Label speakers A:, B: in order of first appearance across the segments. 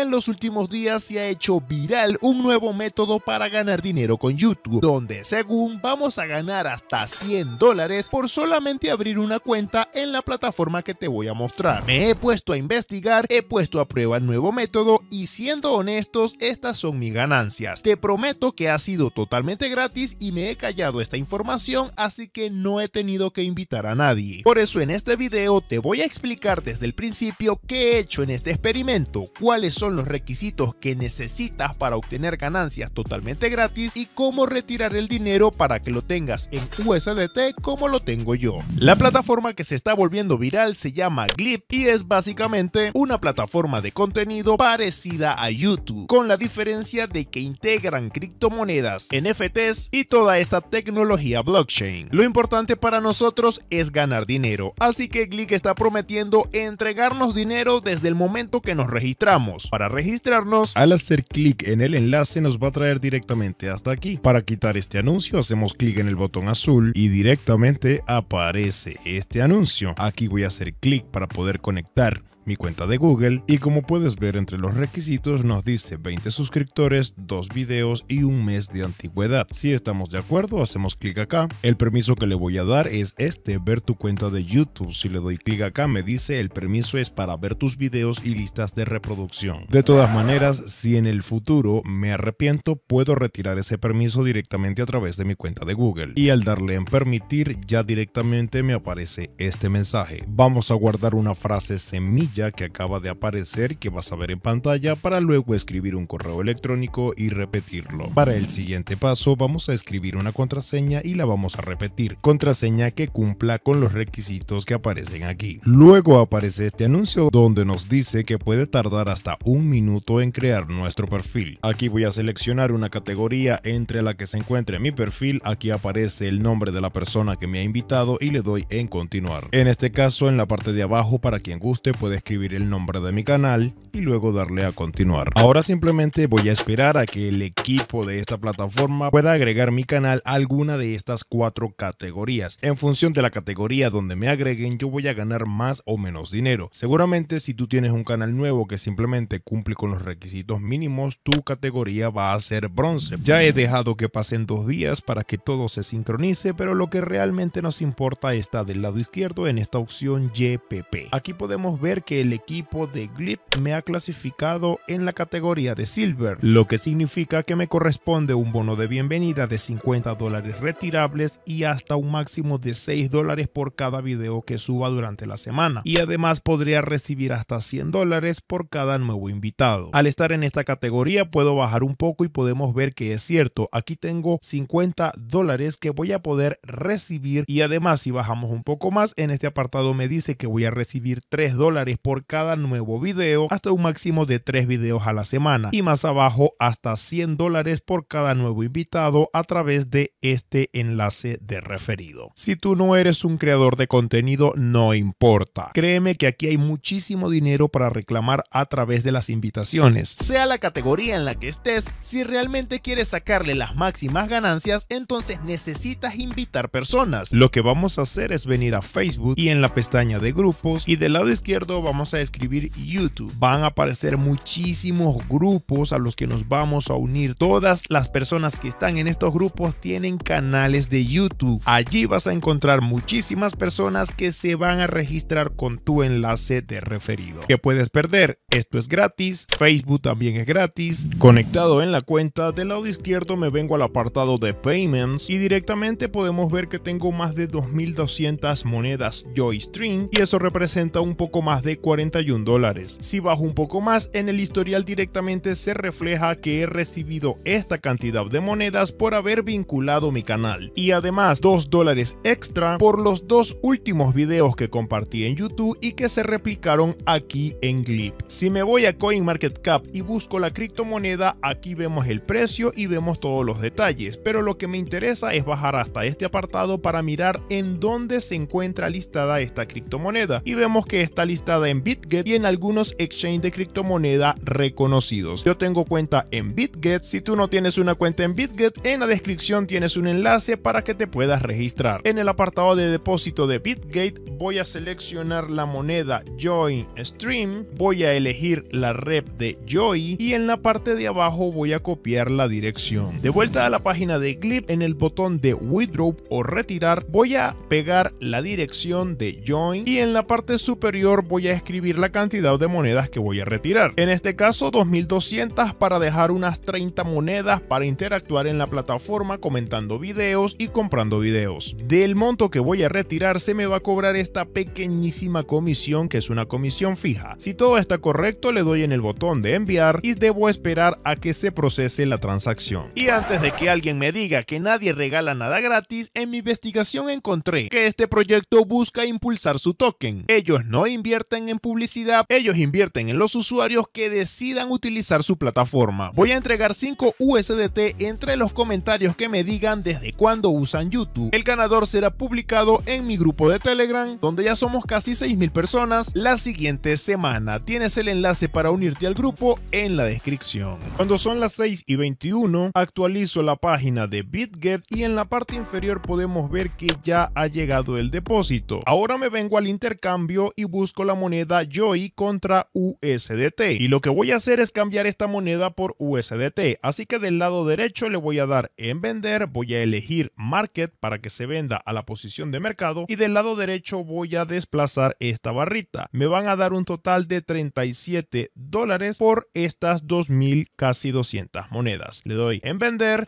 A: En los últimos días se ha hecho viral un nuevo método para ganar dinero con YouTube, donde según vamos a ganar hasta 100 dólares por solamente abrir una cuenta en la plataforma que te voy a mostrar. Me he puesto a investigar, he puesto a prueba el nuevo método y siendo honestos, estas son mis ganancias. Te prometo que ha sido totalmente gratis y me he callado esta información, así que no he tenido que invitar a nadie. Por eso en este video te voy a explicar desde el principio qué he hecho en este experimento, cuáles son los requisitos que necesitas para obtener ganancias totalmente gratis y cómo retirar el dinero para que lo tengas en USDT como lo tengo yo. La plataforma que se está volviendo viral se llama Glip y es básicamente una plataforma de contenido parecida a YouTube, con la diferencia de que integran criptomonedas, NFTs y toda esta tecnología blockchain. Lo importante para nosotros es ganar dinero, así que Glip está prometiendo entregarnos dinero desde el momento que nos registramos. Para registrarnos, al hacer clic en el enlace nos va a traer directamente hasta aquí. Para quitar este anuncio hacemos clic en el botón azul y directamente aparece este anuncio. Aquí voy a hacer clic para poder conectar mi cuenta de Google y como puedes ver entre los requisitos nos dice 20 suscriptores, 2 videos y un mes de antigüedad. Si estamos de acuerdo hacemos clic acá. El permiso que le voy a dar es este, ver tu cuenta de YouTube. Si le doy clic acá me dice el permiso es para ver tus videos y listas de reproducción. De todas maneras, si en el futuro me arrepiento puedo retirar ese permiso directamente a través de mi cuenta de Google. Y al darle en permitir ya directamente me aparece este mensaje. Vamos a guardar una frase semilla que acaba de aparecer que vas a ver en pantalla para luego escribir un correo electrónico y repetirlo. Para el siguiente paso vamos a escribir una contraseña y la vamos a repetir, contraseña que cumpla con los requisitos que aparecen aquí. Luego aparece este anuncio donde nos dice que puede tardar hasta un minuto en crear nuestro perfil. Aquí voy a seleccionar una categoría entre la que se encuentre mi perfil, aquí aparece el nombre de la persona que me ha invitado y le doy en continuar. En este caso en la parte de abajo para quien guste puedes escribir el nombre de mi canal y luego darle a continuar. Ahora simplemente voy a esperar a que el equipo de esta plataforma pueda agregar mi canal a alguna de estas cuatro categorías. En función de la categoría donde me agreguen yo voy a ganar más o menos dinero. Seguramente si tú tienes un canal nuevo que simplemente cumple con los requisitos mínimos tu categoría va a ser bronce. Ya he dejado que pasen dos días para que todo se sincronice pero lo que realmente nos importa está del lado izquierdo en esta opción YPP. Aquí podemos ver que el equipo de Glip me ha clasificado en la categoría de Silver, lo que significa que me corresponde un bono de bienvenida de 50 dólares retirables y hasta un máximo de 6 dólares por cada video que suba durante la semana. Y además podría recibir hasta 100 dólares por cada nuevo invitado. Al estar en esta categoría puedo bajar un poco y podemos ver que es cierto, aquí tengo 50 dólares que voy a poder recibir y además si bajamos un poco más en este apartado me dice que voy a recibir 3 dólares por cada nuevo video hasta un máximo de tres videos a la semana y más abajo hasta 100 dólares por cada nuevo invitado a través de este enlace de referido. Si tú no eres un creador de contenido no importa. Créeme que aquí hay muchísimo dinero para reclamar a través de las invitaciones. Sea la categoría en la que estés, si realmente quieres sacarle las máximas ganancias, entonces necesitas invitar personas. Lo que vamos a hacer es venir a Facebook y en la pestaña de grupos y del lado izquierdo vamos vamos a escribir YouTube, van a aparecer muchísimos grupos a los que nos vamos a unir. Todas las personas que están en estos grupos tienen canales de YouTube. Allí vas a encontrar muchísimas personas que se van a registrar con tu enlace de referido. ¿Qué puedes perder? Esto es gratis. Facebook también es gratis. Conectado en la cuenta, del lado izquierdo me vengo al apartado de Payments y directamente podemos ver que tengo más de 2200 monedas Joystream y eso representa un poco más de 41 dólares. Si bajo un poco más, en el historial directamente se refleja que he recibido esta cantidad de monedas por haber vinculado mi canal. Y además 2 dólares extra por los dos últimos videos que compartí en YouTube y que se replicaron aquí en Glip. Si me voy a CoinMarketCap y busco la criptomoneda, aquí vemos el precio y vemos todos los detalles, pero lo que me interesa es bajar hasta este apartado para mirar en dónde se encuentra listada esta criptomoneda y vemos que está listada en BitGet y en algunos exchange de criptomoneda reconocidos. Yo tengo cuenta en BitGet, si tú no tienes una cuenta en BitGet, en la descripción tienes un enlace para que te puedas registrar. En el apartado de depósito de BitGate voy a seleccionar la moneda Join Stream, voy a elegir la red de Joy y en la parte de abajo voy a copiar la dirección. De vuelta a la página de Clip, en el botón de Withdraw o retirar voy a pegar la dirección de Join y en la parte superior voy a escribir la cantidad de monedas que voy a retirar. En este caso 2200 para dejar unas 30 monedas para interactuar en la plataforma comentando videos y comprando videos. Del monto que voy a retirar se me va a cobrar esta pequeñísima comisión que es una comisión fija. Si todo está correcto le doy en el botón de enviar y debo esperar a que se procese la transacción. Y antes de que alguien me diga que nadie regala nada gratis, en mi investigación encontré que este proyecto busca impulsar su token. Ellos no invierten en publicidad, ellos invierten en los usuarios que decidan utilizar su plataforma. Voy a entregar 5 USDT entre los comentarios que me digan desde cuándo usan YouTube. El ganador será publicado en mi grupo de Telegram, donde ya somos casi 6.000 personas, la siguiente semana. Tienes el enlace para unirte al grupo en la descripción. Cuando son las 6 y 21, actualizo la página de BitGet y en la parte inferior podemos ver que ya ha llegado el depósito. Ahora me vengo al intercambio y busco la moneda moneda Joy contra USDT. Y lo que voy a hacer es cambiar esta moneda por USDT. Así que del lado derecho le voy a dar en vender, voy a elegir market para que se venda a la posición de mercado y del lado derecho voy a desplazar esta barrita. Me van a dar un total de 37 dólares por estas 2000 casi 200 monedas. Le doy en vender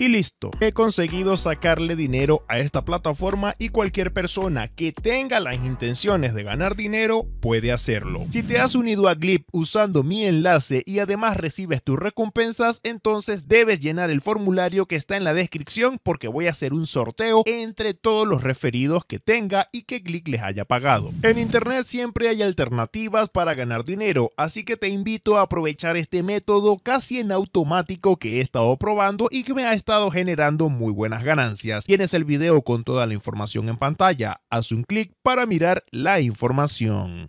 A: y listo, he conseguido sacarle dinero a esta plataforma y cualquier persona que tenga las intenciones de ganar dinero puede hacerlo. Si te has unido a Glip usando mi enlace y además recibes tus recompensas, entonces debes llenar el formulario que está en la descripción porque voy a hacer un sorteo entre todos los referidos que tenga y que Glip les haya pagado. En internet siempre hay alternativas para ganar dinero, así que te invito a aprovechar este método casi en automático que he estado probando y que me ha estado generando muy buenas ganancias. Tienes el video con toda la información en pantalla. Haz un clic para mirar la información.